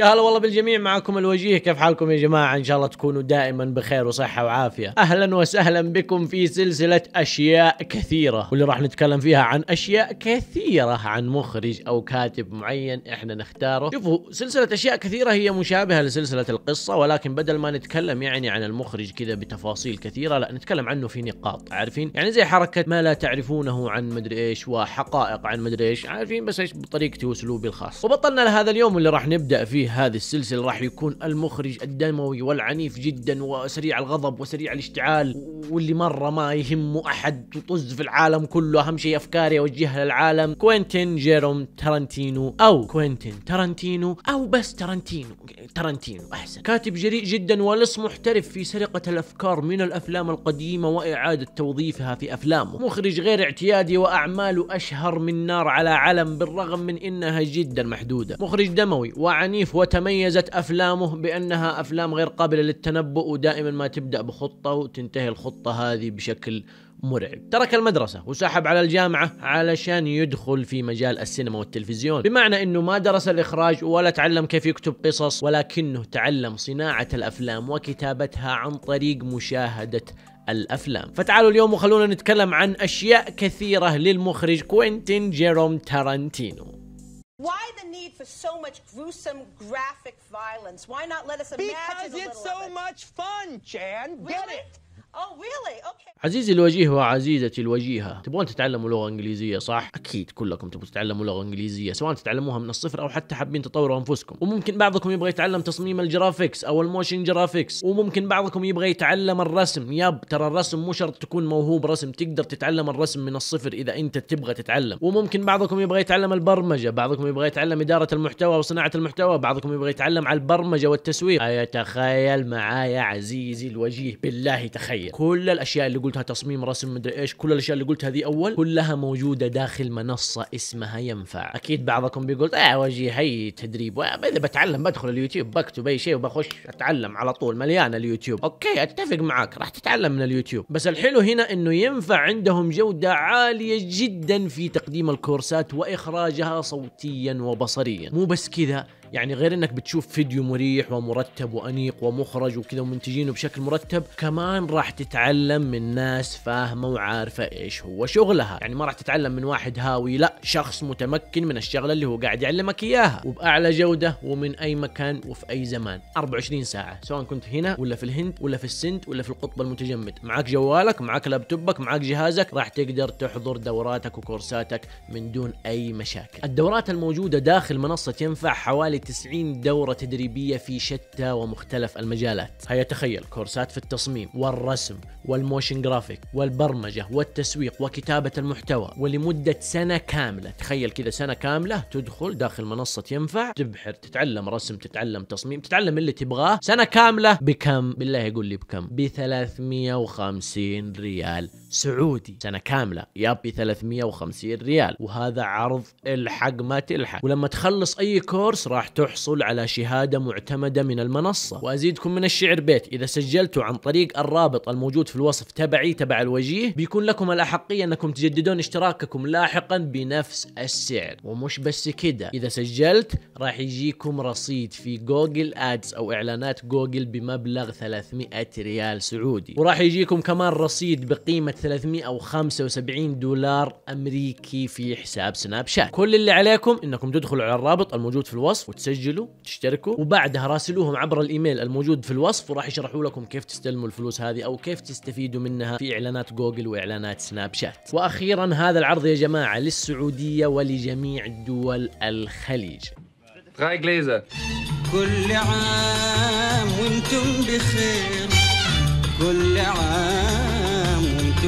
يا هلا والله بالجميع معكم الوجيه كيف حالكم يا جماعة ان شاء الله تكونوا دائما بخير وصحة وعافية اهلا وسهلا بكم في سلسلة اشياء كثيرة واللي راح نتكلم فيها عن اشياء كثيرة عن مخرج او كاتب معين احنا نختاره شوفوا سلسلة اشياء كثيرة هي مشابهة لسلسلة القصة ولكن بدل ما نتكلم يعني عن المخرج كذا بتفاصيل كثيرة لا نتكلم عنه في نقاط عارفين يعني زي حركة ما لا تعرفونه عن مدري ايش وحقائق عن مدري ايش عارفين بس ايش بطريقتي واسلوبي الخاص وبطلنا لهذا اليوم اللي راح نبدأ فيه هذه السلسلة راح يكون المخرج الدموي والعنيف جدا وسريع الغضب وسريع الاشتعال واللي مرة ما يهمه أحد وطز في العالم كله أهم شيء أفكاري أوجهها للعالم كوينتين جيروم ترنتينو أو كوينتين ترنتينو أو بس ترنتينو ترنتينو أحسن كاتب جريء جدا ولص محترف في سرقة الأفكار من الأفلام القديمة وإعادة توظيفها في أفلامه مخرج غير اعتيادي وأعماله أشهر من نار على علم بالرغم من إنها جدا محدودة مخرج دموي وعنيف وتميزت افلامه بانها افلام غير قابله للتنبؤ ودائما ما تبدا بخطه وتنتهي الخطه هذه بشكل مرعب ترك المدرسة وسحب على الجامعة علشان يدخل في مجال السينما والتلفزيون بمعنى انه ما درس الاخراج ولا تعلم كيف يكتب قصص ولكنه تعلم صناعة الافلام وكتابتها عن طريق مشاهدة الافلام فتعالوا اليوم وخلونا نتكلم عن اشياء كثيرة للمخرج كوينتين جيروم تارانتينو Why the need for so much gruesome, graphic violence? Why not let us imagine a little Because it's so much fun, Jan. Really? Get it? Oh, عزيزي الوجيه وعزيزتي الوجيهة تبغون تتعلموا لغة إنجليزية صح؟ أكيد كلكم تبغوا تتعلموا لغة إنجليزية سواء تتعلموها من الصفر أو حتى حابين تطوروا أنفسكم وممكن بعضكم يبغى يتعلم تصميم الجرافيكس أو الموشن جرافيكس وممكن بعضكم يبغى يتعلم الرسم ياب ترى الرسم مو شرط تكون موهوب رسم تقدر تتعلم الرسم من الصفر إذا أنت تبغى تتعلم وممكن بعضكم يبغى يتعلم البرمجة بعضكم يبغى يتعلم إدارة المحتوى وصناعة المحتوى بعضكم يبغى يتعلم على البرمجة والتسويق أيتخيل معايا عزيزي الوجيه بالله تخيل تغير كل الاشياء اللي قلتها تصميم رسم مدري ايش كل الاشياء اللي قلتها ذي اول كلها موجوده داخل منصه اسمها ينفع اكيد بعضكم بيقول اه وجهي هي تدريب اذا بتعلم بدخل اليوتيوب بكتب اي شيء وبخش اتعلم على طول مليان اليوتيوب اوكي اتفق معك راح تتعلم من اليوتيوب بس الحلو هنا انه ينفع عندهم جوده عاليه جدا في تقديم الكورسات واخراجها صوتيا وبصريا مو بس كذا يعني غير انك بتشوف فيديو مريح ومرتب وانيق ومخرج وكذا ومنتجينه بشكل مرتب كمان راح تتعلم من ناس فاهمه وعارفه ايش هو شغلها يعني ما راح تتعلم من واحد هاوي لا شخص متمكن من الشغله اللي هو قاعد يعلمك اياها وباعلى جوده ومن اي مكان وفي اي زمان 24 ساعه سواء كنت هنا ولا في الهند ولا في السند ولا في القطب المتجمد معك جوالك معك لابتوبك معك جهازك راح تقدر تحضر دوراتك وكورساتك من دون اي مشاكل الدورات الموجوده داخل منصه ينفع حوالي 90 دورة تدريبية في شتى ومختلف المجالات هيا تخيل كورسات في التصميم والرسم والموشن جرافيك والبرمجة والتسويق وكتابة المحتوى ولمدة سنة كاملة تخيل كذا سنة كاملة تدخل داخل منصة ينفع تبحر تتعلم رسم تتعلم تصميم تتعلم اللي تبغاه سنة كاملة بكم بالله يقول لي بكم ب 350 ريال سعودي سنة كاملة يا ب 350 ريال وهذا عرض الحق ما تلحق ولما تخلص اي كورس راح تحصل على شهادة معتمدة من المنصة وأزيدكم من الشعر بيت إذا سجلتوا عن طريق الرابط الموجود في الوصف تبعي تبع الوجيه بيكون لكم الأحقية أنكم تجددون اشتراككم لاحقا بنفس السعر ومش بس كده إذا سجلت راح يجيكم رصيد في جوجل أدز أو إعلانات جوجل بمبلغ 300 ريال سعودي وراح يجيكم كمان رصيد بقيمة 375 دولار أمريكي في حساب سناب شات كل اللي عليكم أنكم تدخلوا على الرابط الموجود في الوصف تسجلوا تشتركوا وبعدها راسلوهم عبر الايميل الموجود في الوصف وراح يشرحوا لكم كيف تستلموا الفلوس هذه او كيف تستفيدوا منها في اعلانات جوجل واعلانات سناب شات واخيرا هذا العرض يا جماعه للسعوديه ولجميع دول الخليج كل عام وانتم بخير كل عام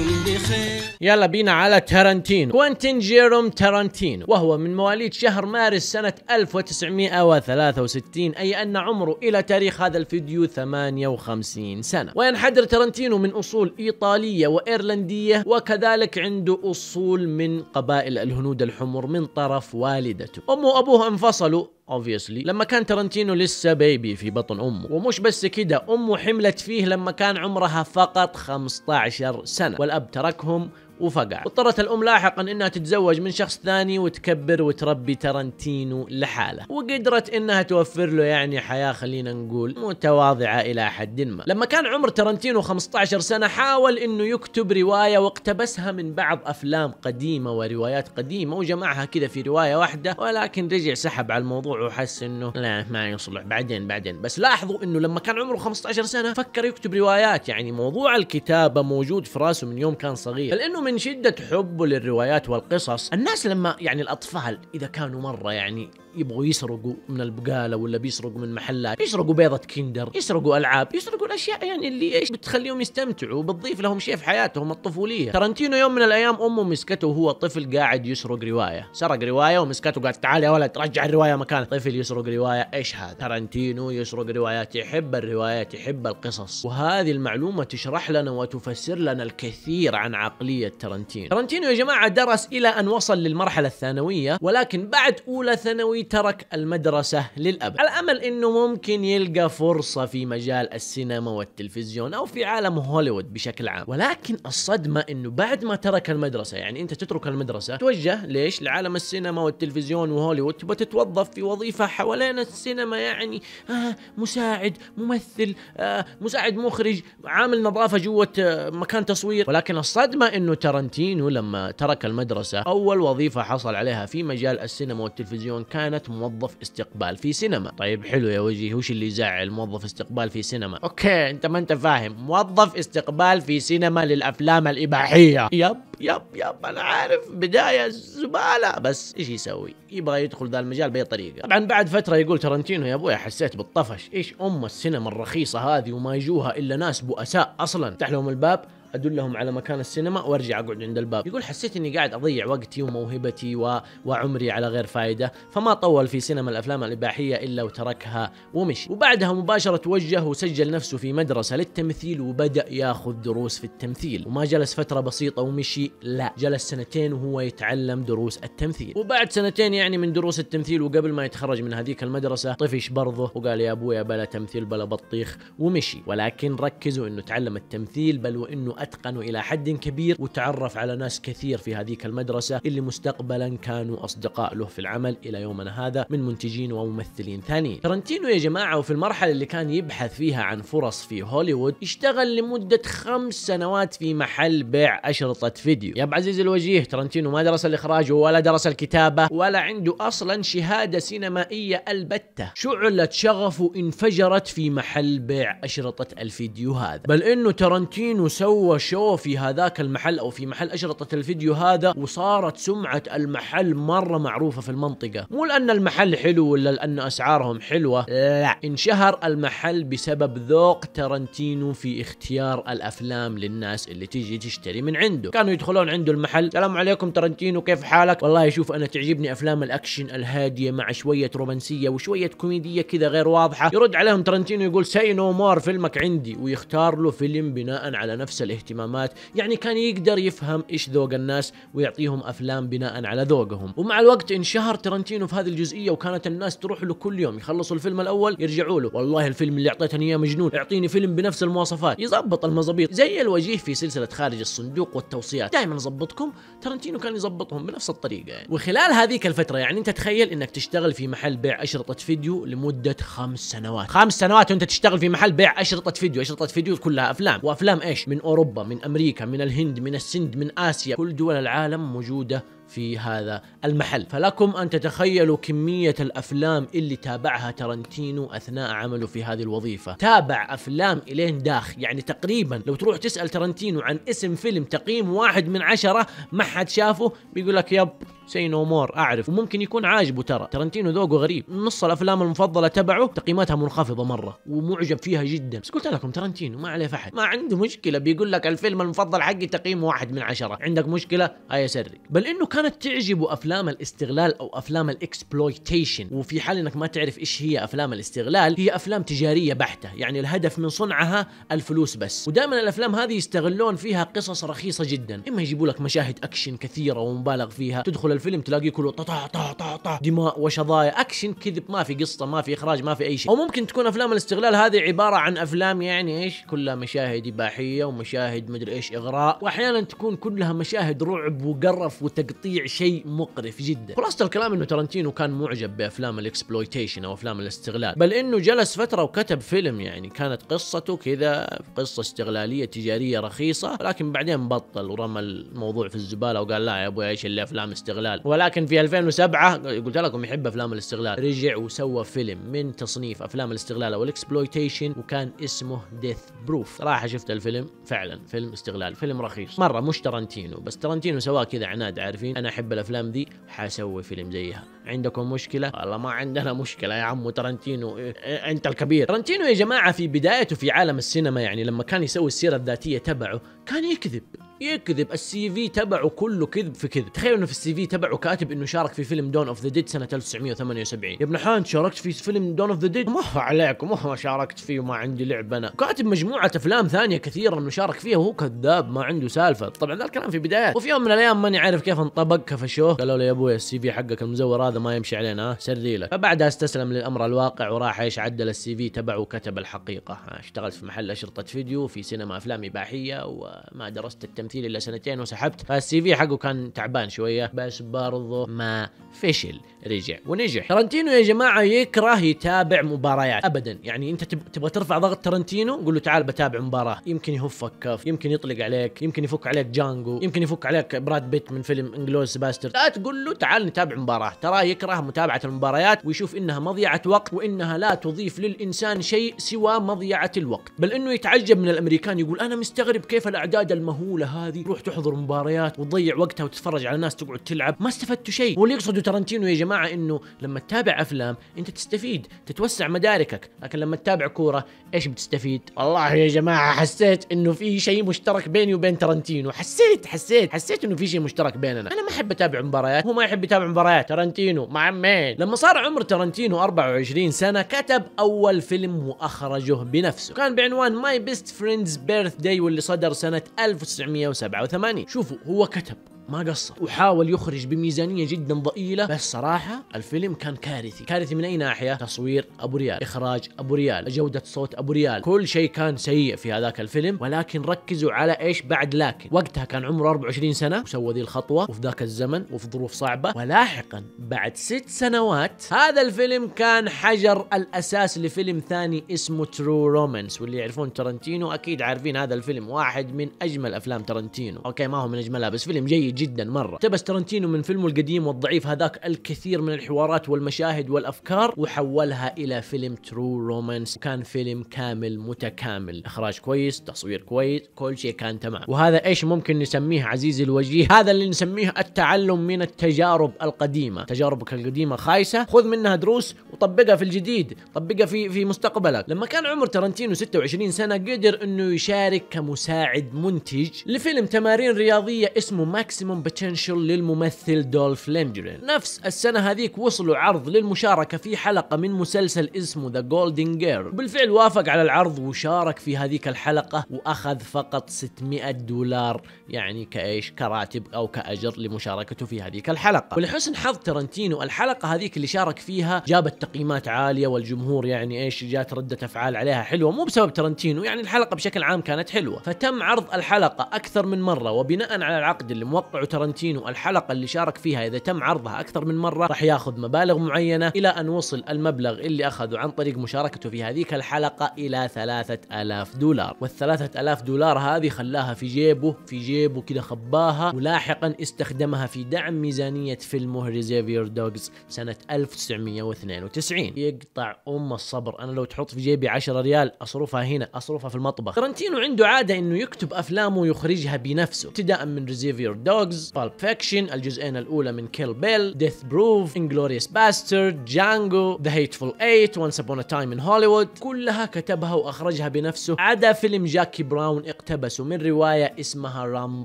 بخير يلا بينا على تارانتينو كوانتين جيروم تارانتينو وهو من مواليد شهر مارس سنة 1963 أي أن عمره إلى تاريخ هذا الفيديو 58 سنة وينحدر تارانتينو من أصول إيطالية وإيرلندية وكذلك عنده أصول من قبائل الهنود الحمر من طرف والدته أمه وأبوه انفصلوا اوبفيسلي لما كان ترنتينو لسه بيبي في بطن امه ومش بس كده امه حملت فيه لما كان عمرها فقط 15 سنه والاب تركهم وفقع واضطرت الأم لاحقا أنها تتزوج من شخص ثاني وتكبر وتربي ترنتينو لحاله وقدرت أنها توفر له يعني حياة خلينا نقول متواضعة إلى حد ما لما كان عمر ترنتينو 15 سنة حاول أنه يكتب رواية واقتبسها من بعض أفلام قديمة وروايات قديمة وجمعها كذا في رواية واحدة ولكن رجع سحب على الموضوع وحس أنه لا ما يصلح بعدين بعدين بس لاحظوا أنه لما كان عمره 15 سنة فكر يكتب روايات يعني موضوع الكتابة موجود في راسه من يوم كان صغير لأنه من شدة حبه للروايات والقصص الناس لما يعني الأطفال إذا كانوا مرة يعني يبغوا يسرقوا من البقاله ولا بيسرقوا من محلات يسرقوا بيضه كندر يسرقوا العاب يسرقوا الاشياء يعني اللي ايش بتخليهم يستمتعوا وبتضيف لهم شيء في حياتهم الطفوليه ترنتينو يوم من الايام امه مسكته وهو طفل قاعد يسرق روايه سرق روايه ومسكته قالت تعال يا ولد رجع الروايه مكانها طفل يسرق روايه ايش هذا ترنتينو يسرق روايات يحب الروايات يحب القصص وهذه المعلومه تشرح لنا وتفسر لنا الكثير عن عقليه ترنتينو ترنتينو يا جماعه درس الى ان وصل للمرحله الثانويه ولكن بعد اولى ثانوي ترك المدرسة للأبد على أمل أنه ممكن يلقى فرصة في مجال السينما والتلفزيون أو في عالم هوليوود بشكل عام ولكن الصدمة أنه بعد ما ترك المدرسة يعني أنت تترك المدرسة توجه ليش لعالم السينما والتلفزيون وهوليوود تبى تتوظف في وظيفة حوالين السينما يعني آه مساعد ممثل آه مساعد مخرج عامل نظافة جوة آه مكان تصوير ولكن الصدمة أنه ترنتينو لما ترك المدرسة أول وظيفة حصل عليها في مجال السينما والتلفزيون كان كانت موظف استقبال في سينما طيب حلو يا وجهي وش اللي يزعل موظف استقبال في سينما اوكي انت ما انت فاهم موظف استقبال في سينما للافلام الاباحيه يب يب يب انا عارف بدايه زباله بس ايش يسوي يبغى يدخل ذا المجال باي طريقه طبعا بعد فتره يقول ترنتينو يا ابوي حسيت بالطفش ايش ام السينما الرخيصه هذه وما يجوها الا ناس بؤساء اصلا تحلهم لهم الباب ادلهم على مكان السينما وارجع اقعد عند الباب يقول حسيت اني قاعد اضيع وقتي وموهبتي و... وعمري على غير فائده فما طول في سينما الافلام الاباحيه الا وتركها ومشي وبعدها مباشره توجه وسجل نفسه في مدرسه للتمثيل وبدا ياخذ دروس في التمثيل وما جلس فتره بسيطه ومشي لا جلس سنتين وهو يتعلم دروس التمثيل وبعد سنتين يعني من دروس التمثيل وقبل ما يتخرج من هذيك المدرسه طفش برضه وقال يا ابويا بلا تمثيل بلا بطيخ ومشي ولكن ركزوا انه تعلم التمثيل بل وانه أتقن إلى حد كبير وتعرف على ناس كثير في هذيك المدرسة اللي مستقبلا كانوا أصدقاء له في العمل إلى يومنا هذا من منتجين وممثلين ثانيين ترنتينو يا جماعة وفي المرحلة اللي كان يبحث فيها عن فرص في هوليوود اشتغل لمدة خمس سنوات في محل بيع أشرطة فيديو يا أبو عزيز الوجيه ترنتينو ما درس الإخراج ولا درس الكتابة ولا عنده أصلا شهادة سينمائية البتة شعلت شغفه انفجرت في محل بيع أشرطة الفيديو هذا بل إنه ترنتينو سوى شو في هذاك المحل او في محل اشرطه الفيديو هذا وصارت سمعه المحل مره معروفه في المنطقه مو لان المحل حلو ولا لان اسعارهم حلوه لا انشهر المحل بسبب ذوق ترنتينو في اختيار الافلام للناس اللي تيجي تشتري من عنده كانوا يدخلون عنده المحل السلام عليكم ترنتينو كيف حالك والله شوف انا تعجبني افلام الاكشن الهاديه مع شويه رومانسيه وشويه كوميديه كذا غير واضحه يرد عليهم ترنتينو يقول سي نو مور فيلمك عندي ويختار له فيلم بناء على نفس الاهتمام اهتمامات يعني كان يقدر يفهم ايش ذوق الناس ويعطيهم افلام بناء على ذوقهم ومع الوقت انشهر ترنتينو في هذه الجزئيه وكانت الناس تروح له كل يوم يخلصوا الفيلم الاول يرجعوا له والله الفيلم اللي اعطيتني اياه مجنون اعطيني فيلم بنفس المواصفات يظبط المظابيط زي الوجيه في سلسله خارج الصندوق والتوصيات دائما ظبطكم ترنتينو كان يظبطهم بنفس الطريقه يعني. وخلال هذيك الفتره يعني انت تخيل انك تشتغل في محل بيع اشرطه فيديو لمده خمس سنوات خمس سنوات وانت تشتغل في محل بيع اشرطه فيديو اشرطه فيديو كلها افلام وافلام ايش من اوروبا أوروبا من أمريكا من الهند من السند من آسيا كل دول العالم موجودة في هذا المحل فلكم أن تتخيلوا كمية الأفلام اللي تابعها ترنتينو أثناء عمله في هذه الوظيفة تابع أفلام إلين داخ يعني تقريبا لو تروح تسأل ترنتينو عن اسم فيلم تقييم واحد من عشرة ما حد شافه بيقول لك يب سي نو مور اعرف وممكن يكون عاجبه ترى ترنتينو ذوقه غريب نص الافلام المفضله تبعه تقييماتها منخفضه مره ومعجب فيها جدا بس قلت لكم ترنتينو ما عليه فحد ما عنده مشكله بيقول لك الفيلم المفضل حقي تقييمه واحد من عشرة عندك مشكله هيا سري بل انه كانت تعجبه افلام الاستغلال او افلام الاكسبلويتيشن وفي حال انك ما تعرف ايش هي افلام الاستغلال هي افلام تجاريه بحته يعني الهدف من صنعها الفلوس بس ودائما الافلام هذه يستغلون فيها قصص رخيصه جدا اما يجيبوا لك مشاهد اكشن كثيره ومبالغ فيها تدخل الفيلم تلاقيه كله طا طا طا طا دماء وشظايا اكشن كذب ما في قصه ما في اخراج ما في اي شيء او ممكن تكون افلام الاستغلال هذه عباره عن افلام يعني ايش كلها مشاهد اباحيه ومشاهد مدري ايش اغراء واحيانا تكون كلها مشاهد رعب وقرف وتقطيع شيء مقرف جدا خلاصه الكلام انه ترنتينو كان معجب بافلام الاكسبلويتيشن او افلام الاستغلال بل انه جلس فتره وكتب فيلم يعني كانت قصته كذا قصه استغلاليه تجاريه رخيصه لكن بعدين بطل ورمى الموضوع في الزباله وقال لا يا ابوي ايش اللي افلام استغلال الاستغلال ولكن في 2007 قلت لكم يحب افلام الاستغلال رجع وسوى فيلم من تصنيف افلام الاستغلال او الاكسبلويتيشن وكان اسمه ديث بروف صراحه شفت الفيلم فعلا فيلم استغلال فيلم رخيص مره مش ترنتينو بس ترنتينو سواه كذا عناد عارفين انا احب الافلام ذي حسوي فيلم زيها عندكم مشكله والله ما عندنا مشكله يا عمو ترنتينو إيه، انت الكبير ترنتينو يا جماعه في بدايته في عالم السينما يعني لما كان يسوي السيره الذاتيه تبعه كان يكذب يكذب السي في تبعه كله كذب في كذب تخيل انه في السي في تبعه كاتب انه شارك في فيلم دون اوف ذا ديد سنه 1978 يا ابن حان شاركت في فيلم دون اوف ذا ديد ما عليك ما شاركت فيه وما عندي لعبه انا كاتب مجموعه افلام ثانيه كثيره انه شارك فيها وهو كذاب ما عنده سالفه طبعا ذا الكلام في بدايات وفي يوم من الايام ماني عارف كيف انطبق كفشوه قالوا له يا ابوي السي في حقك المزور هذا ما يمشي علينا ها سري لك فبعدها استسلم للامر الواقع وراح ايش عدل السي في تبعه وكتب الحقيقه اشتغلت في محل اشرطه فيديو في سينما افلام اباحيه وما درست التمثيل تمثيل الا سنتين وسحبت فالسي في حقه كان تعبان شويه بس برضه ما فشل رجع ونجح ترنتينو يا جماعه يكره يتابع مباريات ابدا يعني انت تبغى ترفع ضغط ترنتينو قول له تعال بتابع مباراه يمكن يهفك كف يمكن يطلق عليك يمكن يفك عليك جانجو يمكن يفك عليك براد بيت من فيلم انجلوز سباستر لا تقول له تعال نتابع مباراه ترى يكره متابعه المباريات ويشوف انها مضيعه وقت وانها لا تضيف للانسان شيء سوى مضيعه الوقت بل انه يتعجب من الامريكان يقول انا مستغرب كيف الاعداد المهوله هذه تروح تحضر مباريات وتضيع وقتها وتتفرج على ناس تقعد تلعب ما استفدتوا شيء واللي يقصده ترنتينو يا جماعه انه لما تتابع افلام انت تستفيد تتوسع مداركك لكن لما تتابع كوره ايش بتستفيد والله يا جماعه حسيت انه في شيء مشترك بيني وبين ترنتينو حسيت حسيت حسيت انه في شيء مشترك بيننا انا ما احب اتابع مباريات هو ما يحب يتابع مباريات ترنتينو مع مين لما صار عمر ترنتينو 24 سنه كتب اول فيلم واخرجه بنفسه كان بعنوان ماي بيست فريندز بيرث داي واللي صدر سنه 1900 1987 شوفوا هو كتب ما قصر وحاول يخرج بميزانية جدا ضئيلة بس صراحة الفيلم كان كارثي كارثي من أي ناحية تصوير أبو ريال إخراج أبو ريال جودة صوت أبو ريال كل شيء كان سيء في هذاك الفيلم ولكن ركزوا على إيش بعد لكن وقتها كان عمره 24 سنة وسوى ذي الخطوة وفي ذاك الزمن وفي ظروف صعبة ولاحقا بعد ست سنوات هذا الفيلم كان حجر الأساس لفيلم ثاني اسمه ترو رومانس واللي يعرفون ترنتينو أكيد عارفين هذا الفيلم واحد من أجمل أفلام ترنتينو أوكي ما هو من أجملها بس فيلم جيد جدا مره اقتبس ترنتينو من فيلمه القديم والضعيف هذاك الكثير من الحوارات والمشاهد والافكار وحولها الى فيلم ترو رومانس كان فيلم كامل متكامل اخراج كويس تصوير كويس كل شيء كان تمام وهذا ايش ممكن نسميه عزيزي الوجيه هذا اللي نسميه التعلم من التجارب القديمه تجاربك القديمه خايسه خذ منها دروس وطبقها في الجديد طبقها في في مستقبلك لما كان عمر ترنتينو 26 سنه قدر انه يشارك كمساعد منتج لفيلم تمارين رياضيه اسمه ماكس ماكسيموم بوتنشل للممثل دولف لينجرين نفس السنة هذيك وصلوا عرض للمشاركة في حلقة من مسلسل اسمه ذا جولدن جير بالفعل وافق على العرض وشارك في هذيك الحلقة وأخذ فقط 600 دولار يعني كايش كراتب أو كأجر لمشاركته في هذيك الحلقة ولحسن حظ ترنتينو الحلقة هذيك اللي شارك فيها جابت تقييمات عالية والجمهور يعني ايش جات ردة أفعال عليها حلوة مو بسبب ترنتينو يعني الحلقة بشكل عام كانت حلوة فتم عرض الحلقة أكثر من مرة وبناء على العقد اللي موقع توقع ترنتينو الحلقة اللي شارك فيها إذا تم عرضها أكثر من مرة راح ياخذ مبالغ معينة إلى أن وصل المبلغ اللي أخذه عن طريق مشاركته في هذيك الحلقة إلى ثلاثة ألاف دولار والثلاثة ألاف دولار هذه خلاها في جيبه في جيبه كده خباها ولاحقا استخدمها في دعم ميزانية فيلم مهر دوغز دوجز سنة 1992 يقطع أم الصبر أنا لو تحط في جيبي 10 ريال أصرفها هنا أصرفها في المطبخ ترنتينو عنده عادة أنه يكتب أفلامه ويخرجها بنفسه ابتداء من ريزيفير دوجز دوجز بالب فيكشن الجزئين الاولى من كيل بيل ديث بروف انجلوريوس باسترد جانجو ذا هيتفول ايت وانس ابون ا تايم ان هوليوود كلها كتبها واخرجها بنفسه عدا فيلم جاكي براون اقتبسه من روايه اسمها رام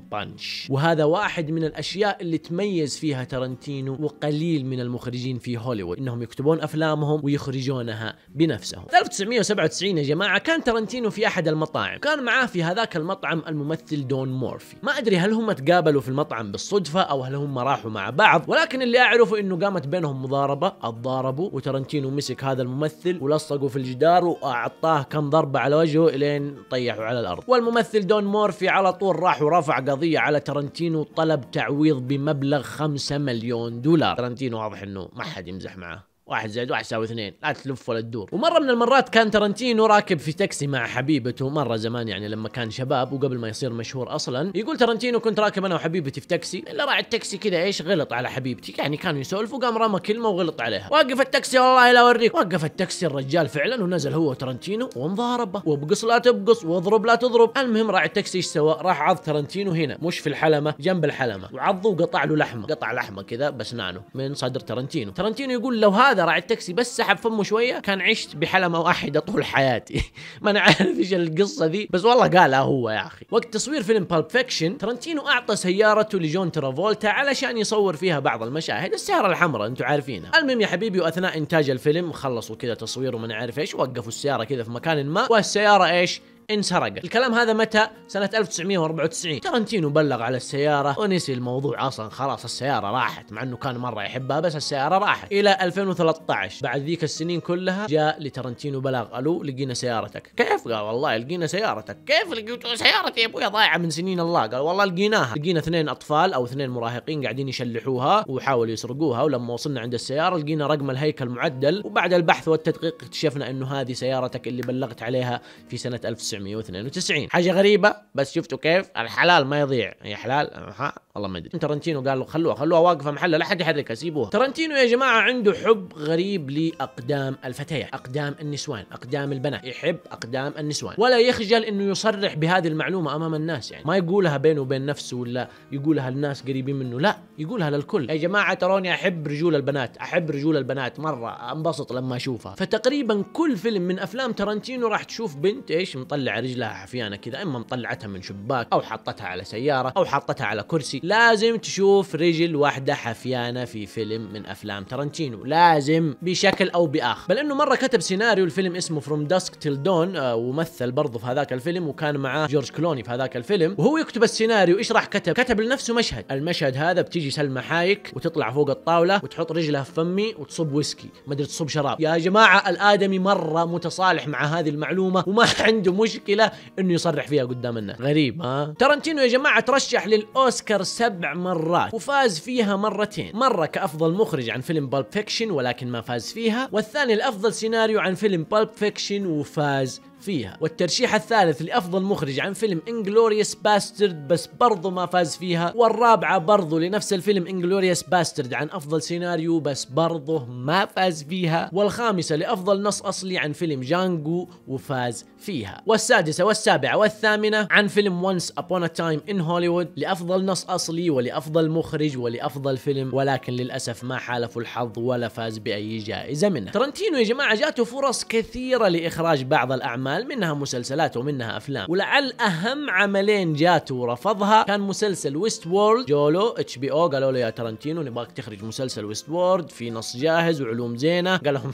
بانش وهذا واحد من الاشياء اللي تميز فيها ترنتينو وقليل من المخرجين في هوليوود انهم يكتبون افلامهم ويخرجونها بنفسهم 1997 يا جماعه كان ترنتينو في احد المطاعم كان معاه في هذاك المطعم الممثل دون مورفي ما ادري هل هم تقابلوا في المطعم قطعا بالصدفه او هل هم راحوا مع بعض ولكن اللي اعرفه انه قامت بينهم مضاربه اتضاربوا وترنتينو مسك هذا الممثل ولصقوا في الجدار واعطاه كم ضربه على وجهه الين طيحوا على الارض والممثل دون مورفي على طول راح ورفع قضيه على ترنتينو طلب تعويض بمبلغ 5 مليون دولار ترنتينو واضح انه ما حد يمزح معاه واحد زائد واحد يساوي اثنين لا تلف ولا تدور ومرة من المرات كان ترنتينو راكب في تاكسي مع حبيبته مرة زمان يعني لما كان شباب وقبل ما يصير مشهور اصلا يقول ترنتينو كنت راكب انا وحبيبتي في تاكسي الا راعي التاكسي كذا ايش غلط على حبيبتي يعني كانوا يسولفوا قام رمى كلمة وغلط عليها وقف التاكسي والله لا اوريك وقف التاكسي الرجال فعلا ونزل هو ترنتينو ومضاربه، وابقص لا تبقص واضرب لا تضرب المهم راعي التاكسي ايش سوى راح عض ترنتينو هنا مش في الحلمة جنب الحلمة وعضه وقطع له لحمة قطع لحمة كذا بسنانه من صدر ترنتينو ترنتينو يقول لو هذا هذا راعي التاكسي بس سحب فمه شويه كان عشت بحلمه واحده طول حياتي ما انا عارف ايش القصه ذي بس والله قالها هو يا اخي وقت تصوير فيلم بالب فيكشن ترنتينو اعطى سيارته لجون ترافولتا علشان يصور فيها بعض المشاهد السياره الحمراء انتم عارفينها المهم يا حبيبي واثناء انتاج الفيلم خلصوا كذا تصوير وما عارف ايش وقفوا السياره كذا في مكان ما والسياره ايش انسرقت الكلام هذا متى سنة 1994 ترنتينو بلغ على السيارة ونسي الموضوع أصلا خلاص السيارة راحت مع أنه كان مرة يحبها بس السيارة راحت إلى 2013 بعد ذيك السنين كلها جاء لترنتينو بلغ ألو لقينا سيارتك كيف قال والله لقينا سيارتك كيف لقيت سيارتي يا أبويا ضايعة من سنين الله قال والله لقيناها لقينا اثنين أطفال أو اثنين مراهقين قاعدين يشلحوها وحاولوا يسرقوها ولما وصلنا عند السيارة لقينا رقم الهيكل معدل وبعد البحث والتدقيق اكتشفنا أنه هذه سيارتك اللي بلغت عليها في سنة 1900 1992 حاجه غريبه بس شفتوا كيف الحلال ما يضيع يا حلال ها والله ما ادري ترنتينو قال له خلوها خلوها واقفه محلها لا حد يحركها سيبوها ترنتينو يا جماعه عنده حب غريب لاقدام الفتيات اقدام النسوان اقدام البنات يحب اقدام النسوان ولا يخجل انه يصرح بهذه المعلومه امام الناس يعني ما يقولها بينه وبين نفسه ولا يقولها للناس قريبين منه لا يقولها للكل يا جماعه تروني احب رجول البنات احب رجول البنات مره انبسط لما اشوفها فتقريبا كل فيلم من افلام ترنتينو راح تشوف بنت ايش مطلع مطلعه رجلها حفيانه كذا اما مطلعتها من شباك او حطتها على سياره او حطتها على كرسي لازم تشوف رجل واحده حفيانه في فيلم من افلام ترنتينو لازم بشكل او باخر بل انه مره كتب سيناريو الفيلم اسمه فروم داسك تيل دون ومثل برضه في هذاك الفيلم وكان معاه جورج كلوني في هذاك الفيلم وهو يكتب السيناريو ايش راح كتب كتب لنفسه مشهد المشهد هذا بتيجي سلمى حايك وتطلع فوق الطاوله وتحط رجلها في فمي وتصب ويسكي ما ادري تصب شراب يا جماعه الادمي مره متصالح مع هذه المعلومه وما عنده مش مشكله انه يصرح فيها قدام الناس غريب ها ترنتينو يا جماعه ترشح للاوسكار سبع مرات وفاز فيها مرتين مره كافضل مخرج عن فيلم بالب فيكشن ولكن ما فاز فيها والثاني الافضل سيناريو عن فيلم بالب فيكشن وفاز فيها والترشيح الثالث لأفضل مخرج عن فيلم انجلوريوس باسترد بس برضو ما فاز فيها والرابعة برضو لنفس الفيلم انجلوريوس باسترد عن أفضل سيناريو بس برضو ما فاز فيها والخامسة لأفضل نص أصلي عن فيلم جانجو وفاز فيها والسادسة والسابعة والثامنة عن فيلم وانس أبون تايم إن هوليوود لأفضل نص أصلي ولأفضل مخرج ولأفضل فيلم ولكن للأسف ما حالفوا الحظ ولا فاز بأي جائزة منها ترنتينو يا جماعة جاته فرص كثيرة لإخراج بعض الأعمال اعمال منها مسلسلات ومنها افلام ولعل اهم عملين جاته ورفضها كان مسلسل ويست وورلد جولو اتش بي او قالوا له يا ترنتينو نبغاك تخرج مسلسل ويست وورلد في نص جاهز وعلوم زينه قال لهم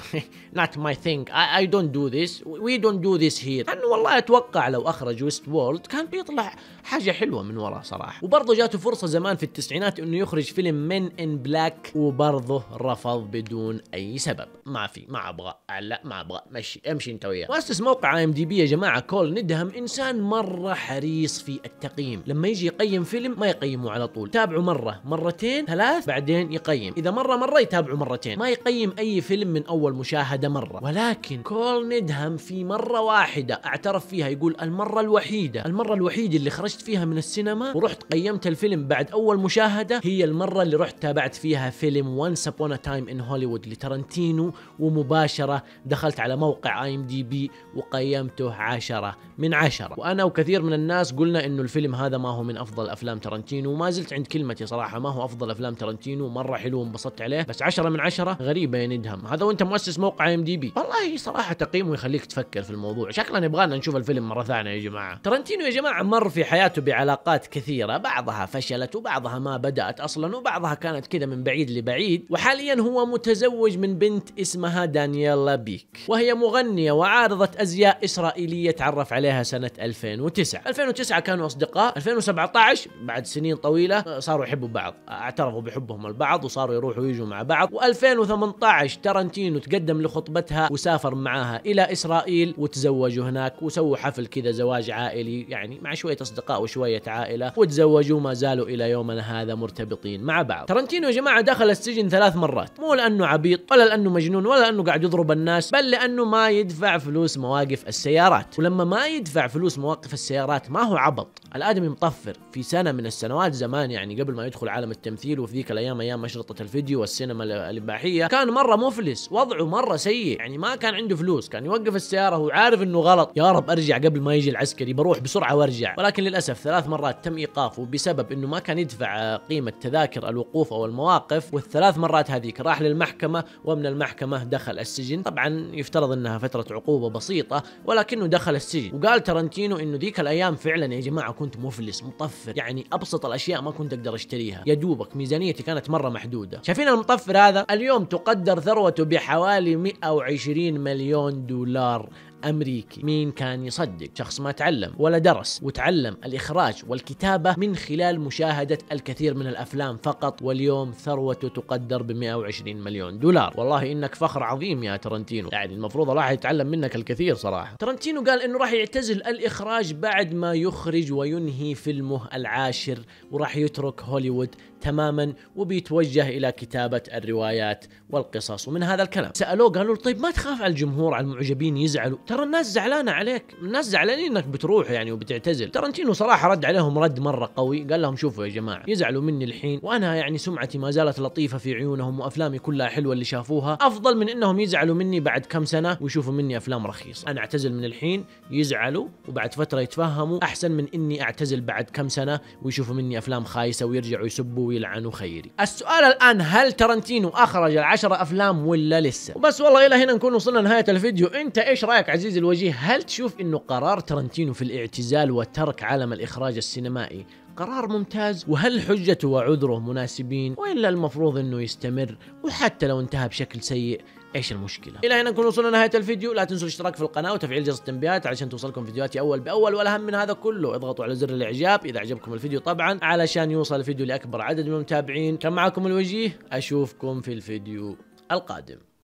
نوت ماي ثينك اي دونت دو ذيس وي دونت دو ذيس هير كان والله اتوقع لو اخرج ويست وورلد كان بيطلع حاجه حلوه من وراء صراحه وبرضه جاته فرصه زمان في التسعينات انه يخرج فيلم من ان بلاك وبرضه رفض بدون اي سبب ما في ما ابغى لا ما ابغى مشي امشي انت وياه مؤسس موقع ام دي بي يا جماعه كول ندهم انسان مره حريص في التقييم لما يجي يقيم فيلم ما يقيمه على طول تابعه مره مرتين ثلاث بعدين يقيم اذا مره مره يتابعه مرتين ما يقيم اي فيلم من اول مشاهده مره ولكن كول ندهم في مره واحده اعترف فيها يقول المره الوحيده المره الوحيده اللي خرجت فيها من السينما ورحت قيمت الفيلم بعد اول مشاهده هي المره اللي رحت تابعت فيها فيلم وانس ابون تايم ان هوليوود لترنتينو ومباشره دخلت على موقع اي ام دي بي وقيمت قيمته عشرة من عشرة وأنا وكثير من الناس قلنا أنه الفيلم هذا ما هو من أفضل أفلام ترنتينو وما زلت عند كلمتي صراحة ما هو أفضل أفلام ترنتينو مرة حلو وانبسطت عليه بس عشرة من عشرة غريبة يا يعني ندهم هذا وأنت مؤسس موقع ام دي بي والله صراحة تقييمه يخليك تفكر في الموضوع شكلنا يبغانا نشوف الفيلم مرة ثانية يا جماعة ترنتينو يا جماعة مر في حياته بعلاقات كثيرة بعضها فشلت وبعضها ما بدأت أصلا وبعضها كانت كذا من بعيد لبعيد وحاليا هو متزوج من بنت اسمها دانييلا بيك وهي مغنية وعارضة أزياء إسرائيلية تعرف عليها سنة 2009 2009 كانوا أصدقاء 2017 بعد سنين طويلة صاروا يحبوا بعض اعترفوا بحبهم البعض وصاروا يروحوا ويجوا مع بعض و2018 ترنتينو تقدم لخطبتها وسافر معاها إلى إسرائيل وتزوجوا هناك وسووا حفل كذا زواج عائلي يعني مع شوية أصدقاء وشوية عائلة وتزوجوا ما زالوا إلى يومنا هذا مرتبطين مع بعض ترنتينو يا جماعة دخل السجن ثلاث مرات مو لأنه عبيط ولا لأنه مجنون ولا لأنه قاعد يضرب الناس بل لأنه ما يدفع فلوس مواقف السيارات ولما ما يدفع فلوس مواقف السيارات ما هو عبط الادمي مطفر في سنه من السنوات زمان يعني قبل ما يدخل عالم التمثيل وفي ذيك الايام ايام مشرطه الفيديو والسينما الاباحيه كان مره مفلس وضعه مره سيء يعني ما كان عنده فلوس كان يوقف السياره وهو عارف انه غلط يا رب ارجع قبل ما يجي العسكري بروح بسرعه وارجع ولكن للاسف ثلاث مرات تم ايقافه بسبب انه ما كان يدفع قيمه تذاكر الوقوف او المواقف والثلاث مرات هذيك راح للمحكمه ومن المحكمه دخل السجن طبعا يفترض انها فتره عقوبه بسيطه ولكنه دخل السجن وقال ترنتينو انه ذيك الايام فعلا يا جماعه كنت مفلس مطفر يعني ابسط الاشياء ما كنت اقدر اشتريها يا دوبك ميزانيتي كانت مره محدوده شايفين المطفر هذا اليوم تقدر ثروته بحوالي 120 مليون دولار أمريكي مين كان يصدق شخص ما تعلم ولا درس وتعلم الإخراج والكتابة من خلال مشاهدة الكثير من الأفلام فقط واليوم ثروته تقدر ب 120 مليون دولار والله إنك فخر عظيم يا ترنتينو يعني المفروض راح يتعلم منك الكثير صراحة ترنتينو قال إنه راح يعتزل الإخراج بعد ما يخرج وينهي فيلمه العاشر وراح يترك هوليوود تماما وبيتوجه إلى كتابة الروايات والقصص ومن هذا الكلام سألوه قالوا طيب ما تخاف على الجمهور على المعجبين يزعلوا ترى الناس زعلانه عليك الناس زعلانين انك بتروح يعني وبتعتزل ترنتينو صراحه رد عليهم رد مره قوي قال لهم شوفوا يا جماعه يزعلوا مني الحين وانا يعني سمعتي ما زالت لطيفه في عيونهم وافلامي كلها حلوه اللي شافوها افضل من انهم يزعلوا مني بعد كم سنه ويشوفوا مني افلام رخيصه انا اعتزل من الحين يزعلوا وبعد فتره يتفهموا احسن من اني اعتزل بعد كم سنه ويشوفوا مني افلام خايسه ويرجعوا يسبوا ويلعنوا خيري السؤال الان هل ترنتينو اخرج العشرة افلام ولا لسه وبس والله الى هنا نكون وصلنا نهايه الفيديو انت ايش رايك عزيز الوجيه هل تشوف انه قرار ترنتينو في الاعتزال وترك عالم الاخراج السينمائي قرار ممتاز وهل حجته وعذره مناسبين والا المفروض انه يستمر وحتى لو انتهى بشكل سيء ايش المشكله الى هنا نكون وصلنا لنهايه الفيديو لا تنسوا الاشتراك في القناه وتفعيل جرس التنبيهات علشان توصلكم فيديوهاتي اول باول والاهم من هذا كله اضغطوا على زر الاعجاب اذا عجبكم الفيديو طبعا علشان يوصل الفيديو لاكبر عدد من المتابعين كان معكم الوجيه اشوفكم في الفيديو القادم